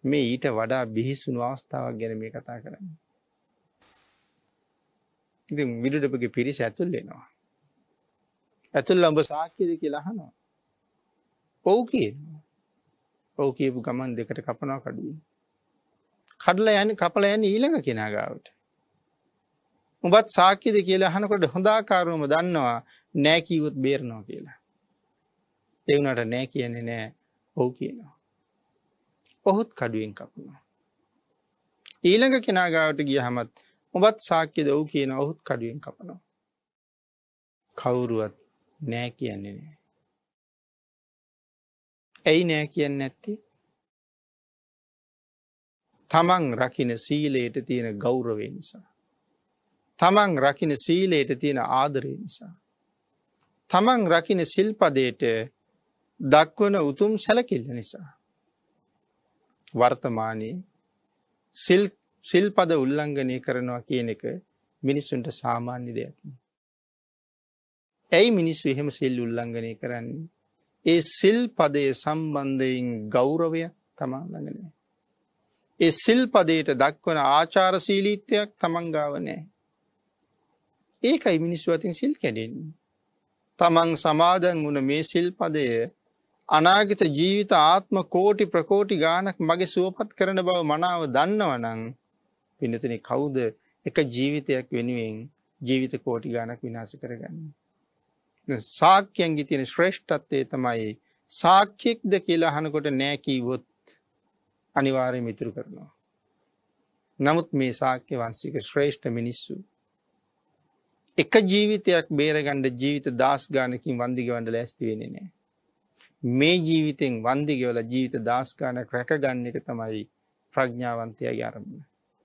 මේ ඊට වඩා බිහිස්සුණු අවස්ථාවක් ගැන මේ කතා කරන්න. ඉති විඩුටපගේ පිරිස ඇතුල්ලෙනවා. ඇතුල් අඹ සාක්්‍යද කියලාහනවා. ඔවු කියනවා. ඔහු කියපු ගමන් දෙකට කපනවා කඩුව. කඩල යන කපල යන ඊළඟ කෙනා ගාවට. උබත් සාක්‍යද කියලා හනකොට හොඳාකාරුවම දන්නවා නෑකීවොත් බේරනවා කියලා. එවුනට නෑ කියන්නේ නෑ ඔහු කියනවා. ඔහුත් කඩුවෙන් කපුුණා. ඊළඟ කෙනා ගාවට ගිය හමත් ඔබත් සාක්‍යද ඔහු කියන ඔහුත් කඩුවෙන් කපනවා. කවුරුවත් නෑ කියන්නේ නෑ. ඇයි නෑ කියන්න ඇත්ති තමන් රකින සීලයට තියෙන ගෞරවේ නිසා තමන් රකින සීලයට තියෙන ආදරය නිසා තමන් රකින සිල්පදයට දක්වන උතුම් සැලකිල්ල නිසා වර්තමානයේ සිල්පද උල්ලංඝනය කරනවා කියන එක මිනිස්සුන්ට සාමාන්‍ය දෙයක් ඇයි මිනිස්සු එහෙම සිල් උල්ලංඝනය කරන්නේ ඒ සිල් පදය සම්බන්ධයෙන් ගෞරවය තමා ළඟනෑ. ඒ සිල් පදයට දක්වන ආචාරසීලීත්වයක් තමන්ගාවනෑ. ඒකයි මිනිස්සු අතින් සිල් කැඩෙන්. තමන් සමාදන් වුණ මේ සිල් පදය අනාගත ජීවිත ආත්ම කෝටි ප්‍රකෝටි ගානක් මගේ සුවපත් කරන බව මනාව දන්නවනං පිනතන කවුද එක ජීවිතයක් වෙනුවෙන් ජීවිත කෝටි ගානක් විනාස කරගන්න. සාක්‍යයන්ගේ තියෙන ශ්‍රේෂ්ඨත්වය තමයි සාක්්‍යෙක්ද කියලා හනකොට නෑකීවොත් අනිවාරය මිතුරු කරනවා. නමුත් මේ සාක්‍ය වන්සික ශ්‍රේෂ්ඨ මිනිස්සු. එක ජීවිතයක් බේරගණ්ඩ ජීවිත දස් ගානකින් වන්දිගවන්ඩ ලැස්තිවෙන නෑ. මේ ජීවිතෙන් වන්දිගවල ජීවිත දස්ගානක් රැකගන්න එක තමයි ප්‍රඥාවන්තයගේ අරමුණ.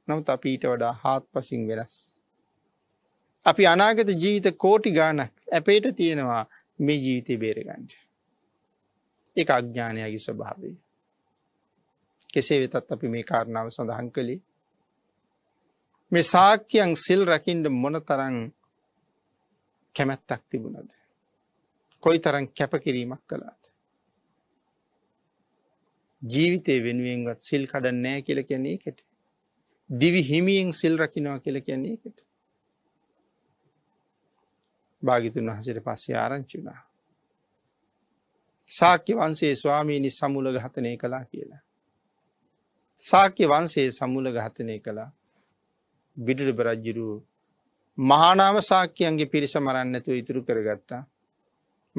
නමුත් අපීට වඩා හාත් පසින් වෙනස්. අපි අනාගත ජීවිත කෝටි ගානක් ඇපේට තියෙනවා මේ ජීවිතය බේරගන්ඩ. එක අඥ්ඥානයගේ ස්වභාවය. කෙසේ වෙතත් අපි මේ කාරණාව සඳහන් කළේ. මේ සාක්‍යයන් සිල් රකිින්ට මොන තරං කැමැත්තක් තිබුණද. කොයි තරන් කැපකිරීමක් කළාද. ජීවිතය වෙනුවෙන්වත් සිල් කඩන්නෑ කියල කියන්නේ එකට. දිවි හිමියෙන් සිල් රකිනවා කියල කියන්නේ එකට. භාගිතුන් වහසට පස්සේ ආරංචිනා. සාක්‍ය වන්සේ ස්වාමීනි සමුල ගහතනය කලා කියලා. සාක්‍ය වන්සේ සමුල ගහතනය කළා බිඩුඩ බරජ්ජිරූ මහානාම සාක්‍යයන්ගේ පිරිස මරන්නැතුව ඉතුරු කරගත්තා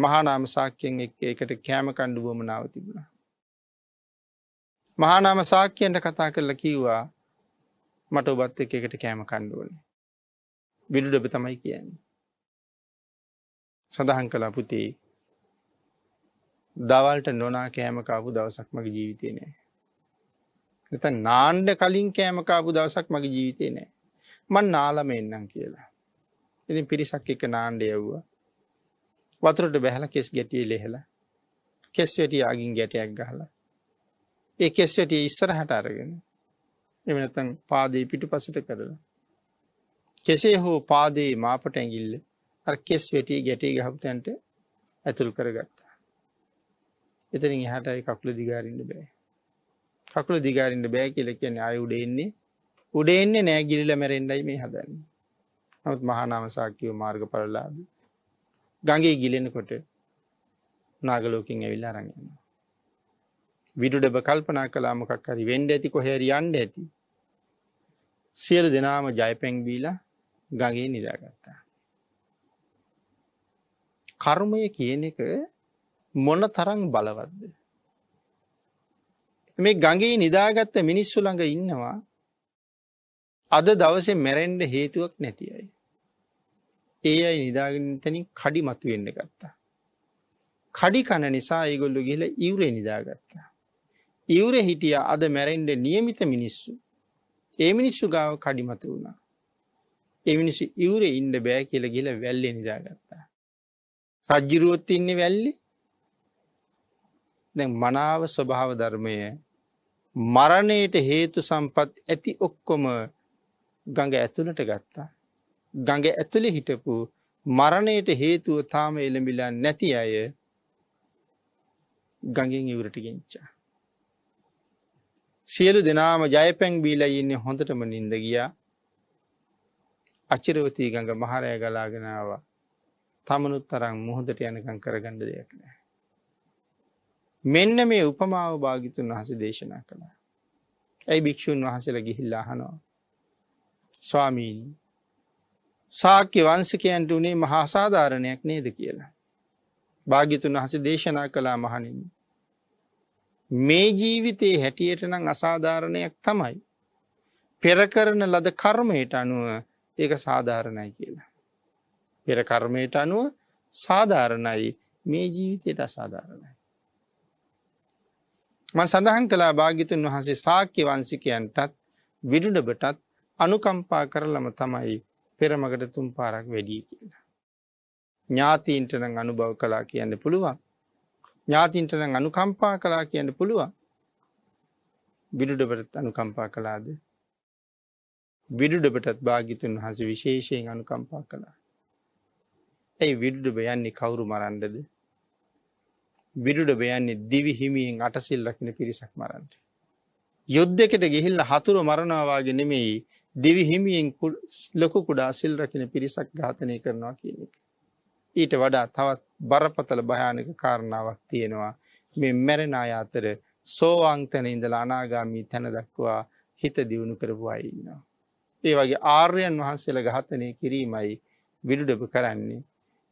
මහානාම සාක්‍යයෙන් එකට කෑම කණ්ඩු බොමනාව තිබුණා. මහානාම සාක්‍යයන්ට කතා කරලා කිව්වා මට ඔබත් එක එකට කෑම කණ්ඩුවනේ. විඩුඩබ තමයි කියන්නේ. සඳහන් කලා පුතේ දවල්ට නොනා කෑමකාපු දවසක් මගේ ජීවිතය නෑ. එත නාණ්ඩ කලින් කෑමකාපු දවසක් මගේ ජීවිතය නෑ. මන් නාලම එන්නම් කියලා. ඉතින් පිරිසක් එක නාණ්ඩ යව්වා වතුරට බැහල කෙස් ගැටිය ලෙහෙල කෙස් වැටිය අගින් ගැටයක් ගහලා ඒ කෙස් වැටිය ඉස්සර හට අරගෙන එමනතන් පාදී පිටු පසට කරලා කෙසේ හෝ පාදයේ මාපට ඇගිල්ල අර කෙස් වෙටි ගැටේ ගහපු තැන්ට ඇතුල් කරගත්තා. එතනින් එහාට අයි කකුල දිගාරින්න බෑ. කකුල දිගාරින්න බෑ කියලා කියන්නේ ආය උඩෙන්නේ උඩෙන්නේ නෑ ගිලිලා මැරෙන්නයි මේ හදන්නේ. නමුත් මහා නාම සාක්කිය මාර්ගඵලලාභී. ගඟේ ගිලෙනකොට නාග ලෝකෙන් ඇවිල්ලා අරන් යනවා. විදුඩබ කල්පනා කළා මොකක් හරි වෙන්න ඇති කොහේ හරි යන්න ඇති. සියලු දෙනාම ජයපැන් බීලා ගඟේ නිදාගත්තා. කර්මය කියන එක මොන තරං බලවත්ද. මේ ගඟේ නිදාගත්ත මිනිස්සු ළඟ ඉන්නවා අද දවසේ මැරෙන්ඩ හේතුවක් නැති අයි. ඒ අයි නිදාගතනින් කඩි මතු වෙන්න ගත්තා. කඩි කණ නිසා ඒගොල්ලු ගිල ඉවරේ නිදාගත්තා. ඉවර හිටිය අද මැරෙන්ඩ නියමිත මිනිස්සු. ඒ මිනිස්සු ගාව කඩිමතු වුණා. ඒ මිනිස්සු ඉවර ඉන්ඩ බෑ කියල ගිල වැල්ලෙ නිදාගත්ත. රජ්ජිරුවොත් ඉන්නේ වැල්ලි දැ මනාව ස්වභාව ධර්මය මරණයට හේතු සම්පත් ඇති ඔක්කොම ගඟ ඇතුළට ගත්තා. ගඟ ඇතුළෙ හිටපු මරණයට හේතුව තාම එළඹිලා නැති අය ගඟෙන් ඉවරට ගෙන්චා. සියලු දෙනාම ජයපැන් බීලා ඉන්නේ හොඳටම නින්ද ගියා අචිරවතී ගඟ මහරය ගලාගෙනවා තමනුත් තරම් මුහොදට යනකං කරගණ්ඩ දෙයක් නෑ. මෙන්න මේ උපමාව භාගිතුන් වහස දේශනා කළා. ඇයි භික්‍ෂූන් වහසල ගිහිල්ලා හනවා. ස්වාමීණී සාක්‍ය වංසකයන්ට වනේ මහාසාධාරණයක් නේද කියලා. භාගිතුන් වහස දේශනා කළා මහනින්. මේ ජීවිතයේ හැටියට නම් අසාධාරණයක් තමයි. පෙරකරන ලද කර්මයට අනුව ඒක සාධාරණයි කියලා. පෙර කර්මයට අනුව සාධාරණයි මේ ජීවිතයට අසාධාරණයි. මන් සඳහන් කලා භාගිතුන් වහන්සේ සාක්‍ය වන්සිකයන්ටත් විඩුඩබටත් අනුකම්පා කරලම තමයි පෙරමකට තුම් පාරක් වැඩී කියලා. ඥාතීන්ටනං අනුභව කලා කියන්න පුළුවන්. ඥාතින්ටනං අනුකම්පා කලා කියන්න පුළුවන්. විඩුඩබටත් අනුකම්පා කලාද. විඩුඩබටත් භාගිතුන් වහස විශේෂයෙන් අනුකම්පා කලා. ඇයි විඩුඩ බයන්නේ කවුරු මරන්ඩද විඩුඩ බයන්නේ දිවි හිමියෙන් අටසිල්ලක්න පිරිසක් මරන්ට. යුද්ධකට ගිහිල්ල හතුර මරණවාගේ නෙමෙයි දිවි හිමියෙන් ලොකු කුඩා සිල්රකින පිරිසක් ඝාතනය කරනවා කියන එක. ඊට වඩා තවත් බරපතල භයානක කාරණාවක් තියෙනවා මේ මැරෙන අය අතර සෝවාංතන ඉඳලා අනාගාමී තැන දක්වා හිත දියුණු කරපු අය ඉන්නවා. ඒ වගේ ආර්යයන් වහන්සේලා ඝාතනය කිරීමයි විඩුඩප කරන්නේ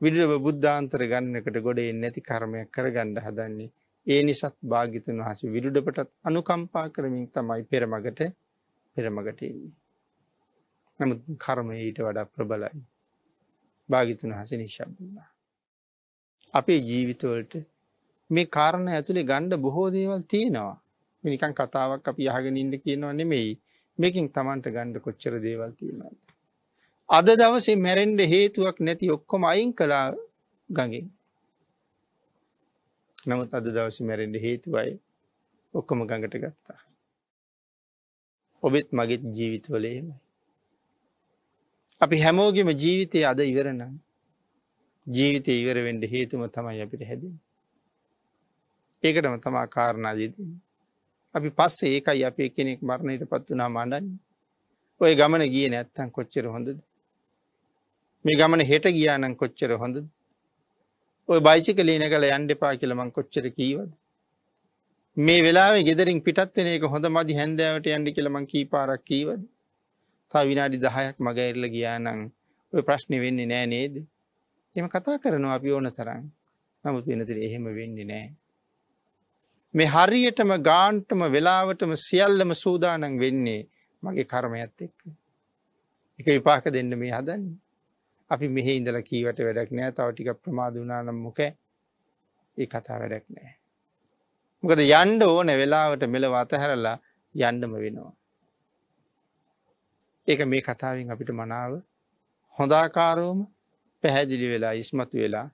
විඩව බුද්ධාන්තර ගන්නකට ගොඩේ නැති කර්මයක් කර ගණ්ඩ හදන්නේ. ඒ නිසත් භාගිතුන් වහස විඩුඩපටත් අනුකම්පා කරමින් තමයි පෙරමගට පෙරමගටන්නේ. නමුත් කර්මය ඊට වඩා ප්‍රබලයි. භාගිතුන් හස නිශබ්බා. අපේ ජීවිතවලට මේ කාරණ ඇතුළේ ගණ්ඩ බොහෝ දේවල් තියෙනවා මිනිකන් කතාවක් අපි යහගෙන ඉන්න කියනවා නෙමෙයි මේකින් තමන්ට ගණ්ඩ කොච්චර දේවල් තියෙනද. අද දවසේ මැරෙන්ඩ හේතුවක් නැති ඔක්කොම අයින් කලා ගඟින් නමුත් අද දවස මැරෙන්ඩ හේතුවයි ඔක්කොම ගඟට ගත්තා ඔබෙත් මගෙත් ජීවිතවලේමයි අපි හැමෝගෙම ජීවිතය අද ඉවරනම් ජීවිතය ඉවරවෙඩ හේතුම තමයි අපිට හැදී ඒකටම තමා කාරණාජදී අපි පස්සේ ඒකයි අපේ කෙනෙක් මරණයට පත් වනා මඩන් ඔය ගමන ගිය නැත්තන් කොච්චර හොඳද මේ ගමන හෙට ගියානම් කොච්චර හොඳද ඔය බයිසික ලීන කළ යන්ඩපා කියලමං කොච්චර කීවද මේ වෙලා ගෙදරින් පිටත්වෙන එක හොඳ මදි හැන්දෑවට යන්ඩි කියලමං කී පාරක් කීවද තා විනාඩි දහයක් මගඇල්ල ගියානං ඔය ප්‍රශ්නි වෙන්නේ නෑ නේද එම කතා කරනවා අපි ඕන තරන් නමුත් වෙනතර එහෙම වෙන්නේ නෑ මේ හරියටම ගාන්ටම වෙලාවටම සියල්ලම සූදානන් වෙන්නේ මගේ කර්මයත් එක්ක එක විපාක දෙන්න මේ හදන්නේ අපි මෙහෙ ඉඳලා කීවට වැඩක් නෑ තව ටික ප්‍රමාද වුණනම් මොක ඒ කතා වැඩක් නෑ. මොකද යන්ඩ ඕන වෙලාවට මෙලව අතහැරලා යන්ඩම වෙනවා. ඒක මේ කතාවෙන් අපිට මනාව හොඳාකාරෝම පැහැදිලි වෙලා ඉස්මතු වෙලා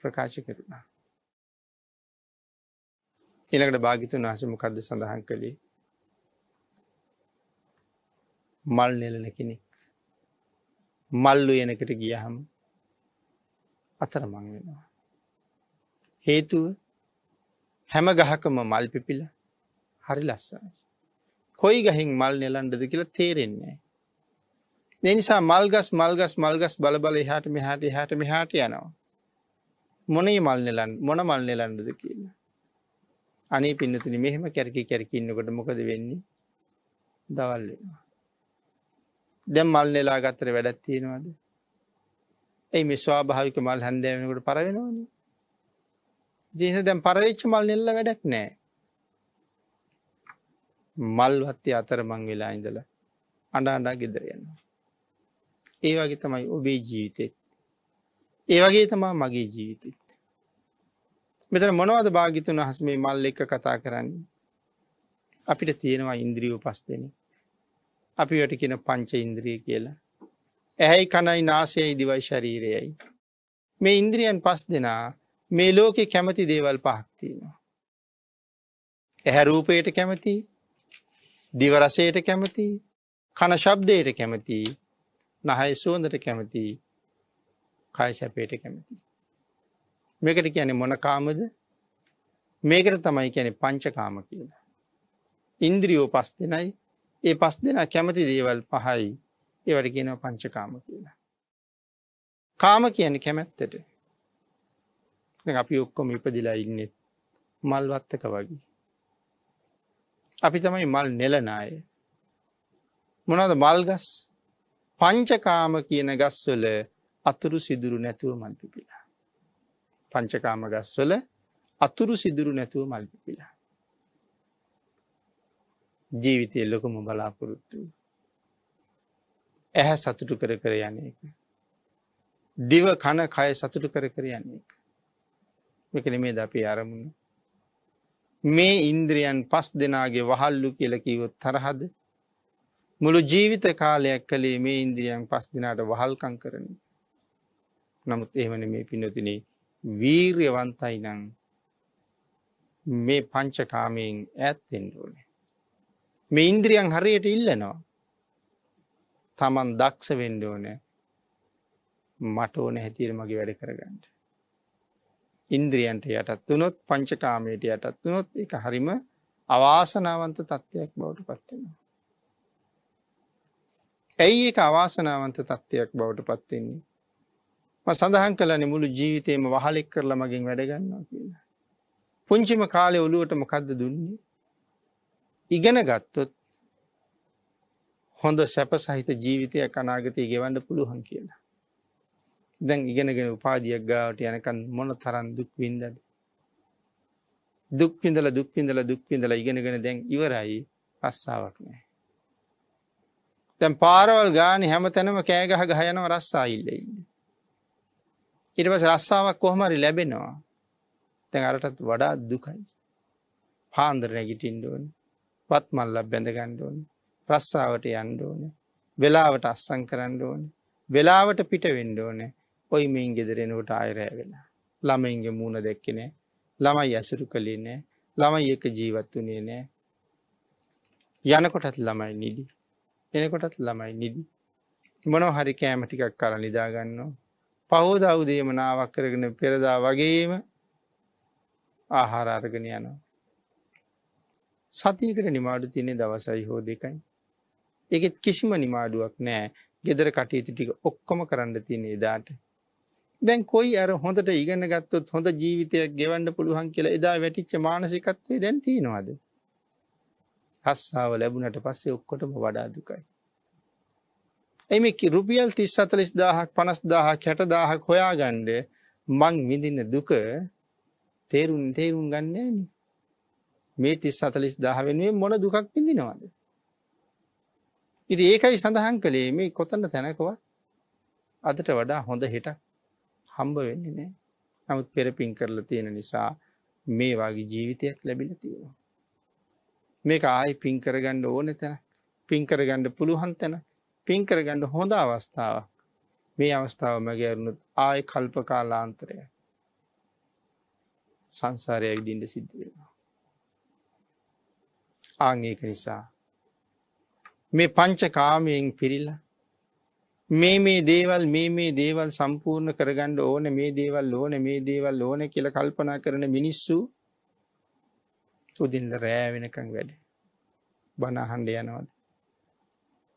ප්‍රකාශ කරුණා. එළකට භාගිතුන් අහසම කද්ද සඳහන් කළේ මල් නෙලනකිනේ මල්ලු යනකට ගියහම අතරමං වෙනවා. හේතුව හැම ගහකම මල් පිපිල හරි ලස්සනයි. කොයි ගහින් මල් නෙලන්ඩද කියලා තේරෙන්නේ. නිසා මල්ගස් මල්ගස් මල්ගස් බලබල එහාට මෙහාට එහාට මෙහාට යනවා. මොනේ මල් නෙලන් මොන මල් නෙලන්ඩද කියලා. අනේ පින්නතුනි මෙහෙම කැරකි කැරකින්නකොට මොකද වෙන්නේ දවල් වෙනවා. දැම් මල් නෙලා ගත්තර වැඩත් තියෙනවාද ඒ මිස්වා භාවික මල් හැන්දෑමකට පරවෙනවාන දස දැම් පරවෙච්ච මල් නෙල්ල වැඩක් නෑ මල්වත්ති අතර මං වෙලා ඉඳල අඩ අඩා ගෙදරයන්න ඒවගේ තමයි ඔබේ ජීවිතෙත් ඒවගේ තමා මගේ ජීවිතෙත් මෙතර මොනවද භාගිතුන හසමේ මල් එක කතා කරන්නේ අපිට තියෙනවා ඉන්ද්‍රියෝ පස් දෙනේ අපි වැට කියෙන පංච ඉන්ද්‍රිය කියලා. ඇහැයි කණයි නාසයයි දිවයි ශරීරයයි. මේ ඉන්ද්‍රියන් පස් දෙනා මේ ලෝකෙ කැමති දේවල් පහක්තිනවා. ඇහැරූපයට කැමති දිවරසයට කැමති කන ශබ්දයට කැමති නහය සුවඳට කැමති කය සැපේට කැමති. මේකට කියන මොනකාමද මේකට තමයි කියන පංචකාම කියලා. ඉන්ද්‍රියෝ පස් දෙනයි ඒ පස් දෙනා කැමති දේවල් පහයි ඒවට කියනව පංචකාම කියලා. කාම කියන කැමැත්තට අපි ඔක්කොම ඉපදිලා ඉන්නෙත් මල්වත්තක වගේ. අපි තමයි මල් නෙලනාය. මොනද මල්ගස් පංචකාම කියන ගස්වල අතුරු සිදුරු නැතුව මල්පිපිලා. පංචකාම ගස්වල අතුරු සිදුරු නැතුව මල්පිපිලා. ජීවිතය ලොකම බලාපොරොත්තු ඇහැ සතුටු කර කර යන එක දිව කණ කය සතුටු කර කර යන එක මෙකන මේ ද අපේ අරමුණ මේ ඉන්ද්‍රියන් පස් දෙනාගේ වහල්ලු කියලකිවොත් තරහද මුළු ජීවිත කාලයක් කළේ මේ ඉන්ද්‍රියන් පස් දෙනාට වහල්කං කරන නමුත් එහමන මේ පිනොතින වීර්යවන්තයි නං මේ පංචකාමයෙන් ඇත්තෙන්ඩෝනේ මේ ඉන්ද්‍රියන් හරියට ඉල්ලනවා. තමන් දක්ෂ වෙන්ඩ ඕන මට ඕන හැතිර මගේ වැඩ කරගන්නට. ඉන්ද්‍රියන්ට යටත් වනොත් පංචකාමයට යටත් වනොත් එක හරිම අවාසනාවන්ත තත්ත්වයක් බවට පත්වෙනවා. ඇයි ඒ අවාසනාවන්ත තත්ත්වයක් බවට පත්වෙන්නේ. සඳහන් කලන මුළු ජීවිතයම වහලෙක් කරලා මගින් වැඩගන්නවා කියලා. පුංචිම කාලය ඔලුවට මොකක්ද දුන්නේ ඉගෙන ගත්තොත් හොඳ සැප සහිත ජීවිතය කනාගතය ගෙවන්න පුළුවන් කියලා. දැන් ඉගෙනගෙන උපාදියක් ගාවට යනකන් මොන තරන් දුක් වින්දද. දුක්විඳල දුක්විඳල දුක්විඳල ඉගෙනගෙන දැන් ඉවරයි රස්සාාවක් නෑ. තැන් පාරවල් ගාන හැම තැනම කෑගහ ගහයනව රස්සායිල්ලඉන්න. ඉටපස රස්සාාවක් කොහමරි ලැබෙනවා තැන් අරටත් වඩා දුකයි. පාන්දර නැගිටින්ඩුවන වත් මල්ලක් බැඳගණ්ඩ ඕන රස්සාාවට යන්ඩ ඕන වෙලාවට අස්සං කරන්න ඕන වෙලාවට පිට වෙන්ඩ ඕන ඔයි මෙන් ගෙදරෙනට අයරෑ වෙලා ළමයින්ගේ මූුණ දැක්කනේ ළමයි ඇසුරු කලේ නෑ ළමයි එක ජීවත් වනේ නෑ යනකොටත් ළමයි නිදි එනකොටත් ළමයි නිදි මොනෝ හරි කෑම ටිකක් කල නිදාගන්නවා පහෝද අවුදේමනාවක් කරගෙන පෙරදා වගේම ආහාර අරගෙන යනවා සතියකට නිමාඩු තියන්නේ දවසයි හෝ දෙකයි. ඒකෙත් කිසිම නිමාඩුවක් නෑ ගෙදර කටයුතු ටික ඔක්කොම කරන්න තියෙන එදාට. දැන් කොයි අර හොඳට ඉගෙන ගත්තොත් හොඳ ජීවිතයක් ගෙවන්න පුළුවන් කියලා එදා වැටිච්ච මානසිකත්වේ දැන් තියෙනවාද. රස්සාාව ලැබුණට පස්සේ ඔක්කොටම වඩා දුකයි. එම රුපියල් තිස් සතලිස් දාහක් පනස් දාහක් හැට දාහක් හොයා ගණ්ඩ මං විඳින්න දුක තේරුන් තේරුම් ගන්නේන්නේ. මේ 30 40000 වෙනුවෙන් මොන දුකක් විඳිනවද? ඉතින් ඒකයි සඳහන් කළේ මේ කොතන තැනකවත් අදට වඩා හොඳ හෙටක් හම්බ වෙන්නේ නැහැ. නමුත් පෙරපින් කරලා තියෙන නිසා මේ වගේ ජීවිතයක් ලැබිලා තියෙනවා. මේක ආයි පින් කරගන්න ඕන තැනක්, පින් කරගන්න පුළුවන් තැනක්, පින් කරගන්න හොඳ අවස්ථාවක්. මේ අවස්ථාව මගේ අරුණුත් ආය කල්ප කාලාන්තරය සංසාරය විඳින්න සිද්ධ වෙනවා. ආංඒක නිසා. මේ පංච කාමයෙන් පිරිල්ල මේ මේ දේවල් මේ මේ දේවල් සම්පූර්ණ කරගන්න ඕන මේ දේවල් ඕන මේ දේවල් ඕන කියල කල්පනා කරන මිනිස්සු උදින්ද රෑ වෙනකං වැඩ බනාහන්ඩ යනවද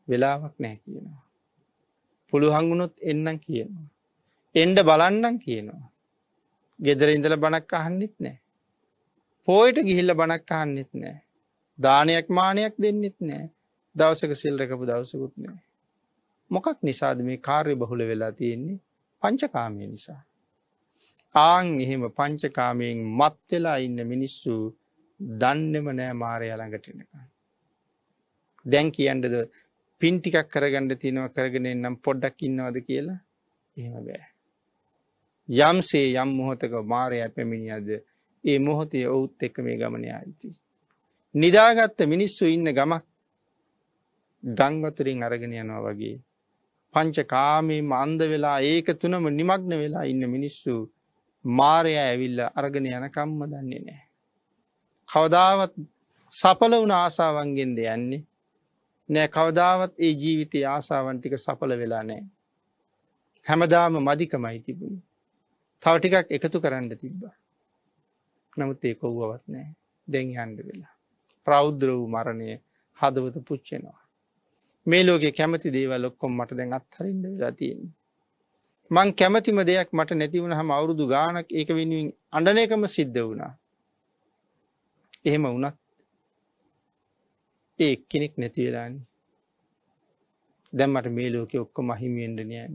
වෙලාවක් නෑ කියනවා. පුළුහංගුණොත් එන්නම් කියනවා. එන්ඩ බලන්නම් කියනවා. ගෙදර ඉඳල බණක් අහන්නෙත් නෑ. පෝයට ගිහිල්ල බණක් අහන්නෙත් නෑ. දානයක් මානයක් දෙන්නෙත් නෑ දවසක සිල්රකපු දවසකුත් නෑ. මොකක් නිසාද මේ කාර්ය බහුල වෙලා තියෙන්නේ පංචකාමය නිසා. ආං එහෙම පංචකාමයෙන් මත්වෙලා ඉන්න මිනිස්සු දන්නෙම නෑ මාරය අළඟටනක. දැන් කියන්නද පින්ටිකක් කරගණඩ තියෙනව කරගෙන එන්නම් පොඩ්ඩක් ඉන්නවද කියලා එහෙම බෑ. යම්සේ යම් මොහොතක මාරය පැමිණියද ඒ මොහොතේ ඔවුත් එක මේ ගමනය අයිතිී. නිදාගත්ත මිනිස්සු ඉන්න ගම ගංගතුරින් අරගෙන යනවා වගේ. පංච කාමීම අන්ද වෙලා ඒක තුනම නිමක්න වෙලා ඉන්න මිනිස්සු මාරය ඇවිල්ල අරගෙන යනකම්ම දන්නේ නෑ. කවදාවත් සපල වුණ ආසාවන්ගෙන්ද යන්නේ නෑ කවදාවත් ඒ ජීවිතය ආසාවන්ටික සපල වෙලා නෑ. හැමදාම මදිකමයි තිබුණ. තව ටිකක් එකතු කරන්න තිබ්බා. නමුත් ඒ කොව්වවත් නෑ දැන් අන්ඩ වෙලා. රෞද්‍ර වූ මරණය හදවත පුච්චෙනවා. මේ ලෝකෙ කැමති දේවල් ඔක්කොම් මට දැන් අත්හරින්ද වෙලා තියෙන්නේ. මං කැමතිම දෙයක් මට නැතිවුණ හම අවුරුදු ගානක් ඒක වෙනුවෙන් අඩනයකම සිද්ධ වුණා. එහෙම වනත් ඒ කෙනෙක් නැතිවෙලාන්නේ. දැම්මට මේ ලෝකෙ ඔක්කො මහිමියෙන්ඩනයන්නේ.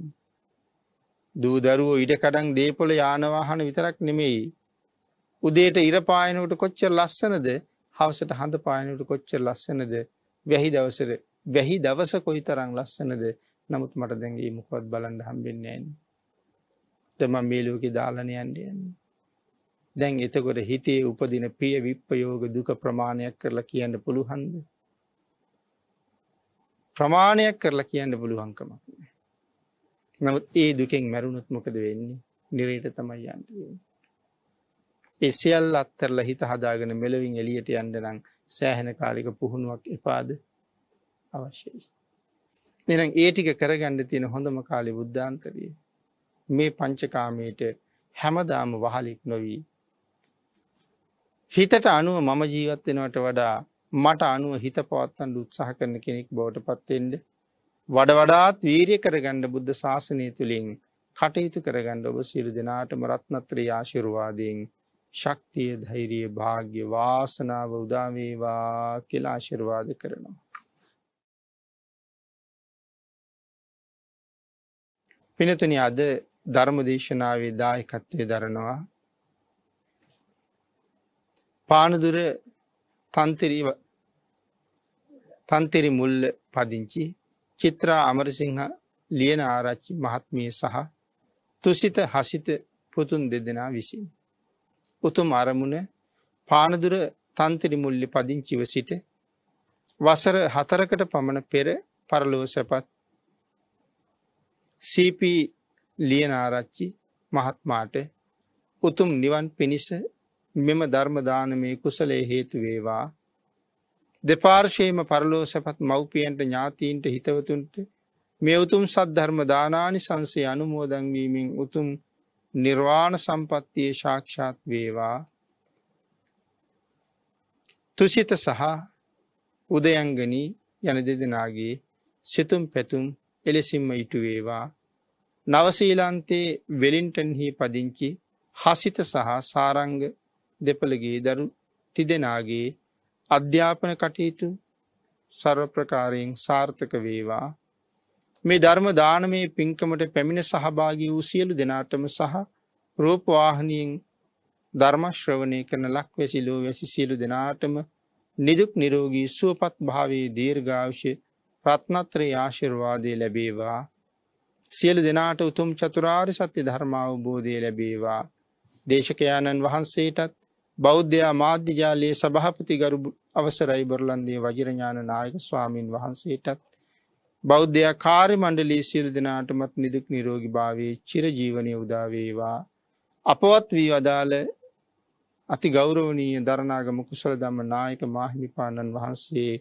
දූ දරුවෝ ඉඩකඩන් දේපොල යානවාහන විතරක් නෙමෙයි. උදේට ඉරපායනට කොච්චර ලස්සනද හවසට හඳ පායනට කොච්චර ලස්සනද වැහි දවසර වැහි දවස කොහි තරං ලස්සනද නමුත් මට දැගේ මොකොත් බලන්ඩ හම්බෙන්නේන්. තම මේලෝකෙ දාලනයන්ටයන්. දැන් එතකොට හිතේ උපදින ප්‍රිය විප්පයෝග දුක ප්‍රමාණයක් කරලා කියන්න පුළුහන්ද. ප්‍රමාණයක් කරලා කියන්න පුළුවන්කමක්. නමුත් ඒ දුකෙන් මැරුණුත් මොකද වෙන්නේ නිරයට තමයි යන්ට වෙන්නේ. එසියල් අත්තරල හිත හදාගෙන මෙලවින් එලියට යන්ඩනං සෑහෙන කාලික පුහුණුවක් එපාද අවශ්‍යයි. දෙනම් ඒටික කරගණ්ඩ තියෙන හොඳම කාලි බුද්ධාන්තරයේ මේ පංචකාමයට හැමදාම වහලික් නොවී. හිතට අනුව මම ජීවත්වෙනවට වඩා මට අනුව හිත පවත්තන් උත්සාහ කරන කෙනෙක් බවට පත්තෙන්ට වඩ වඩාත් වීරය කරගණ්ඩ බුද්ධ ශාසනය තුළින් කටයුතු කරගණ්ඩ ඔබ සිරු දෙනාටම රත්නත්‍ර ආශිරුවාදයෙන් ශක්තිය ධෛරිය භාග්‍ය වාසනාව උදාවේවා කියලා ආශිර්වාද කරනවා. පිනතුනි අද ධර්ම දේශනාවේ දායකත්වය දරනවා පානදුර තන්තිරි තන්තිරි මුල් පදිංචි චිත්‍රා අමරසිංහ ලියන ආරච්චි මහත්මිය සහ තුසිත හසිත පුතුන් දෙදෙනා විසින් උතුම් අරමුණ පානදුර තන්තිරිමුල්ලි පදිංචිව සිට වසර හතරකට පමණ පෙර පරලොව සැපත් සීප ලියනාරච්චි මහත්මාට උතුම් නිවන් පිණිස මෙම ධර්මදානමය කුසලේ හේතු වේවා දෙපාර්ශයම පරලෝ සැපත් මව්පියන්ට ඥාතීන්ට හිතවතුන්ට මේ උතුම් සද්ධර්ම දානානි සංසය අනුමෝදංවීමෙන් උතුම් නිර්වාණ සම්පත්තියේ ශාක්ෂාත් වේවා තුසිත සහ උදයංගනී යන දෙදෙනගේ සිතුම් පැතුම් එලෙසින්ම ඉටුවේවා නවසීලන්තයේ වෙලින්ටන්හි පදිංචි හසිත සහ සාරංග දෙපළගේ දරු තිදෙනගේ අධ්‍යාපන කටයුතු සර්ව ප්‍රකාරයෙන් සාර්ථක වේවා මේ ධර්ම දානමේ පින්කමට පැමිණ සහභාගී වූ සියලු දෙනාටම සහ රූපවාහනියෙන් ධර්ම ශ්‍රවණය කරන ලක්වැසි ලෝවැසි සියලු දෙනාටම නිදුක් නිරෝගී සුවපත් භාවයේ දීර්ඝායුෂ රත්නත්‍රේ ආශිර්වාදය ලැබේවා සියලු දෙනාට උතුම් චතුරාර් සත්‍ය ධර්මාවබෝධය ලැබේවා. දේශකයාණන් වහන්සේටත් බෞද්ධයා මාධ්‍යජාලයේ සභහපති ගරු අවසරයි බොරලන්දේ වජරඥාන නායක ස්වාමීන් වහන්සේටත් බෞද්ධයා කාර්ය මණ්ඩලී සියලු දෙනාටමත් නිදුක් නිරෝගී භාවයේ චිරජීවනය උදාවේවා අපවත් වී වදාළ අති ගෞරවනීය දරණාගම කුසල ධම්ම නායක මාහිමිපාණන් වහන්සේ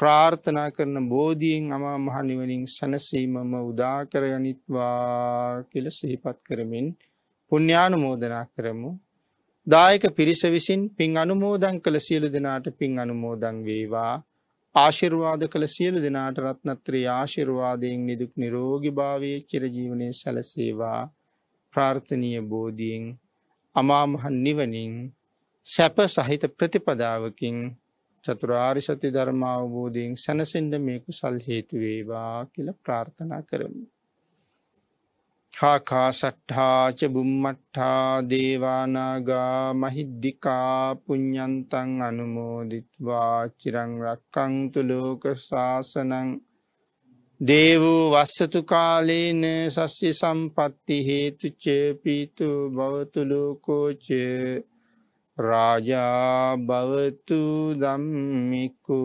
ප්‍රාර්ථනා කරන බෝධියෙන් අමා මහ නිවනින් සැනසීමම උදා කරගනිත්වා කියලා සිහිපත් කරමින් පුණ්‍යානුමෝදනා කරමු දායක පිරිස විසින් පින් අනුමෝදන් කළ සියලු දෙනාට පින් අනුමෝදන් වේවා ආශිර්වාද කළ සියලු දෙනාට රත්නත්‍රී ආශිර්වාදයෙන් නිදුක් නිරෝගී භාවයේ චිරජීවනයේ සැලසේවා ප්‍රාර්ථනීය බෝධියෙන් අමා මහ නිවනින් සැප සහිත ප්‍රතිපදාවකින් චතුරාර්ය සත්‍ය ධර්ම අවබෝධයෙන් සැනසෙන්න මේ කුසල් හේතු වේවා කියලා ප්‍රාර්ථනා කරමි හාකාසට්ඨාච බුම්මට්ඨා දේවානාගා මහිද්දිකා පුඤ්ඤන්තං අනුමෝදිත්වා චිරං රක්ඛන්තු ලෝක ශාසනං දේවෝ වස්සතු කාලේන සස්්‍ය සම්පත්ති හේතු චේපීතු භවතු ලෝකෝච රාජා භවතු ධම්මිකෝ